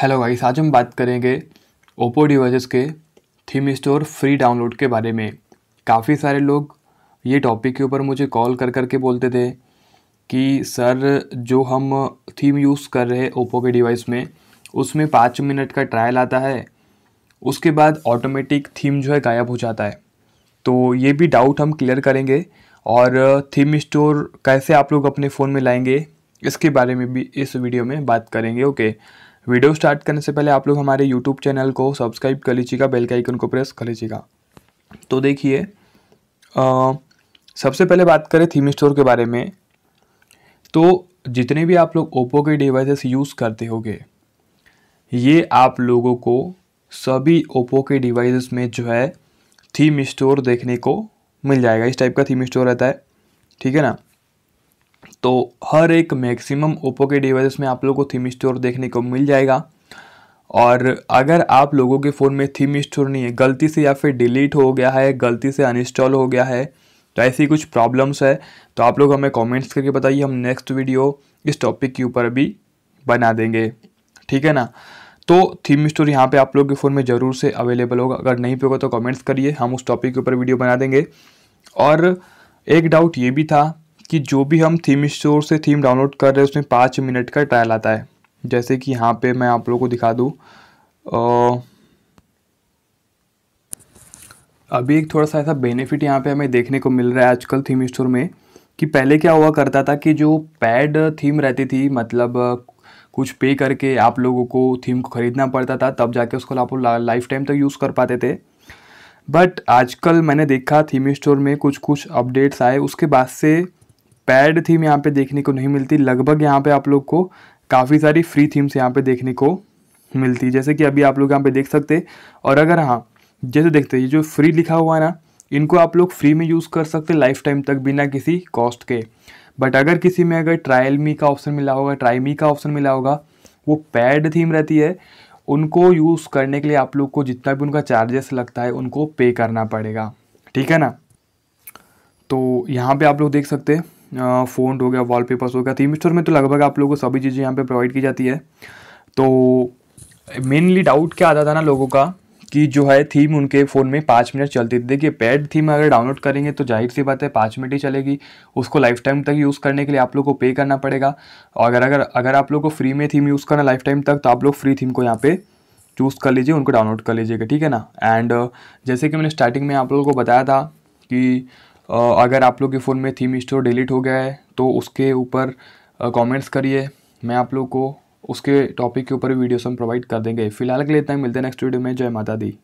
Hello guys आज हम बात करेंगे ओप्पो डिवाइसेस के थीम स्टोर फ्री डाउनलोड के बारे में काफ़ी सारे लोग ये टॉपिक के ऊपर मुझे कॉल कर कर के बोलते थे कि सर जो हम थीम यूज़ कर रहे हैं ओप्पो के डिवाइस में उसमें पाँच मिनट का ट्रायल आता है उसके बाद ऑटोमेटिक थीम जो है गायब हो जाता है तो ये भी डाउट हम क्लियर करेंगे और थीम स्टोर कैसे आप लोग अपने फ़ोन में लाएंगे इसके बारे में भी इस वीडियो में बात करेंगे ओके okay? वीडियो स्टार्ट करने से पहले आप लोग हमारे यूट्यूब चैनल को सब्सक्राइब कर लीजिएगा बेल के आइकन को प्रेस कर लीजिएगा तो देखिए सबसे पहले बात करें थीम स्टोर के बारे में तो जितने भी आप लोग ओप्पो के डिवाइसेस यूज़ करते होगे ये आप लोगों को सभी ओप्पो के डिवाइसेस में जो है थीम स्टोर देखने को मिल जाएगा इस टाइप का थीम स्टोर रहता है ठीक है ना तो हर एक मैक्सिमम ओप्पो के डिवाइस में आप लोगों को थीम स्टोर देखने को मिल जाएगा और अगर आप लोगों के फ़ोन में थीम स्टोर नहीं है गलती से या फिर डिलीट हो गया है गलती से अनइंस्टॉल हो गया है तो ऐसी कुछ प्रॉब्लम्स है तो आप लोग हमें कमेंट्स करके बताइए हम नेक्स्ट वीडियो इस टॉपिक के ऊपर भी बना देंगे ठीक है ना तो थीम स्टोर यहाँ पे आप लोग के फ़ोन में ज़रूर से अवेलेबल होगा अगर नहीं पे होगा तो कमेंट्स करिए हम उस टॉपिक के ऊपर वीडियो बना देंगे और एक डाउट ये भी था कि जो भी हम थीम स्टोर से थीम डाउनलोड कर रहे हैं उसमें पाँच मिनट का ट्रायल आता है जैसे कि यहाँ पे मैं आप लोगों को दिखा दूँ अभी एक थोड़ा सा ऐसा बेनिफिट यहाँ पे हमें देखने को मिल रहा है आजकल थीम स्टोर में कि पहले क्या हुआ करता था कि जो पैड थीम रहती थी मतलब कुछ पे करके आप लोगों को थीम को ख़रीदना पड़ता था तब जाके उसको आप लोग लाइफ टाइम तक तो यूज़ कर पाते थे बट आजकल मैंने देखा थीम स्टोर में कुछ कुछ अपडेट्स आए उसके बाद से पैड थीम यहाँ पे देखने को नहीं मिलती लगभग यहाँ पे आप लोग को काफ़ी सारी फ्री थीम्स यहाँ पे देखने को मिलती जैसे कि अभी आप लोग यहाँ पे देख सकते और अगर हाँ जैसे देखते ये जो फ्री लिखा हुआ है ना इनको आप लोग फ्री में यूज़ कर सकते लाइफ टाइम तक बिना किसी कॉस्ट के बट अगर किसी में अगर ट्रायल मी का ऑप्शन मिला होगा ट्राई मी का ऑप्शन मिला होगा वो पैड थीम रहती है उनको यूज़ करने के लिए आप लोग को जितना भी उनका चार्जेस लगता है उनको पे करना पड़ेगा ठीक है ना तो यहाँ पे आप लोग देख सकते हैं फ़ोन हो गया वॉलपेपर्स हो गया थीम स्टोर में तो लगभग आप लोगों को सभी चीज़ें यहाँ पे प्रोवाइड की जाती है तो मेनली डाउट क्या आता था ना लोगों का कि जो है थीम उनके फ़ोन में पाँच मिनट चलती थी देखिए पैड थीम अगर डाउनलोड करेंगे तो जाहिर सी बात है पाँच मिनट ही चलेगी उसको लाइफ टाइम तक यूज़ करने के लिए आप लोग को पे करना पड़ेगा और अगर अगर अगर आप लोग को फ्री में थीम यूज़ करना लाइफ टाइम तक तो आप लोग फ्री थीम को यहाँ पे चूज़ कर लीजिए उनको डाउनलोड कर लीजिएगा ठीक है ना एंड जैसे कि मैंने स्टार्टिंग में आप लोगों को बताया था कि अगर आप लोग के फ़ोन में थीम स्टोर डिलीट हो गया है तो उसके ऊपर कमेंट्स करिए मैं आप लोग को उसके टॉपिक के ऊपर वीडियोस हम प्रोवाइड कर देंगे फिलहाल के लिए इतना मिलते हैं नेक्स्ट वीडियो में जय माता दी